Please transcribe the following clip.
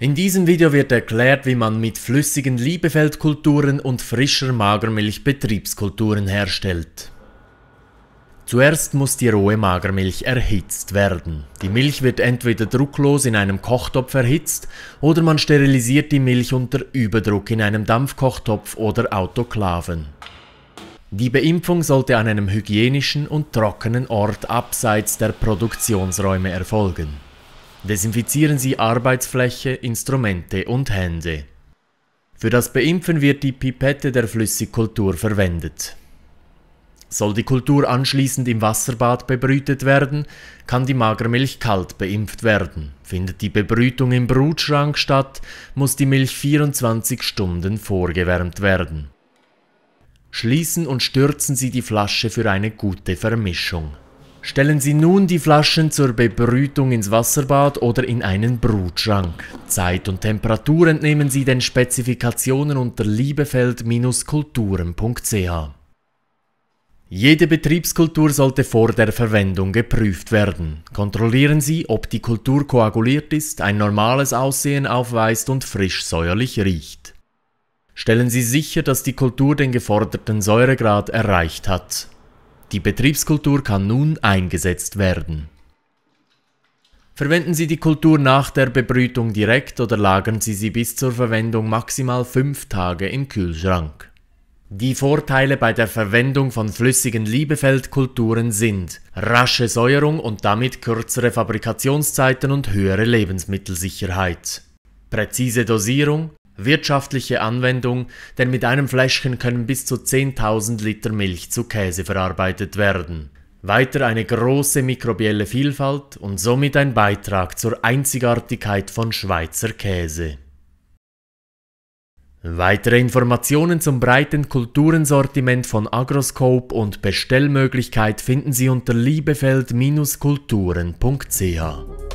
In diesem Video wird erklärt, wie man mit flüssigen Liebefeldkulturen und frischer Magermilch Betriebskulturen herstellt. Zuerst muss die rohe Magermilch erhitzt werden. Die Milch wird entweder drucklos in einem Kochtopf erhitzt oder man sterilisiert die Milch unter Überdruck in einem Dampfkochtopf oder Autoklaven. Die Beimpfung sollte an einem hygienischen und trockenen Ort abseits der Produktionsräume erfolgen. Desinfizieren Sie Arbeitsfläche, Instrumente und Hände. Für das Beimpfen wird die Pipette der Flüssigkultur verwendet. Soll die Kultur anschließend im Wasserbad bebrütet werden, kann die Magermilch kalt beimpft werden. Findet die Bebrütung im Brutschrank statt, muss die Milch 24 Stunden vorgewärmt werden. Schließen und stürzen Sie die Flasche für eine gute Vermischung. Stellen Sie nun die Flaschen zur Bebrütung ins Wasserbad oder in einen Brutschrank. Zeit und Temperatur entnehmen Sie den Spezifikationen unter liebefeld-kulturen.ch. Jede Betriebskultur sollte vor der Verwendung geprüft werden. Kontrollieren Sie, ob die Kultur koaguliert ist, ein normales Aussehen aufweist und frisch säuerlich riecht. Stellen Sie sicher, dass die Kultur den geforderten Säuregrad erreicht hat. Die Betriebskultur kann nun eingesetzt werden. Verwenden Sie die Kultur nach der Bebrütung direkt oder lagern Sie sie bis zur Verwendung maximal fünf Tage im Kühlschrank. Die Vorteile bei der Verwendung von flüssigen Liebefeldkulturen sind rasche Säuerung und damit kürzere Fabrikationszeiten und höhere Lebensmittelsicherheit. Präzise Dosierung, wirtschaftliche Anwendung, denn mit einem Fläschchen können bis zu 10.000 Liter Milch zu Käse verarbeitet werden. Weiter eine große mikrobielle Vielfalt und somit ein Beitrag zur Einzigartigkeit von Schweizer Käse. Weitere Informationen zum breiten Kulturensortiment von Agroscope und Bestellmöglichkeit finden Sie unter liebefeld-kulturen.ch.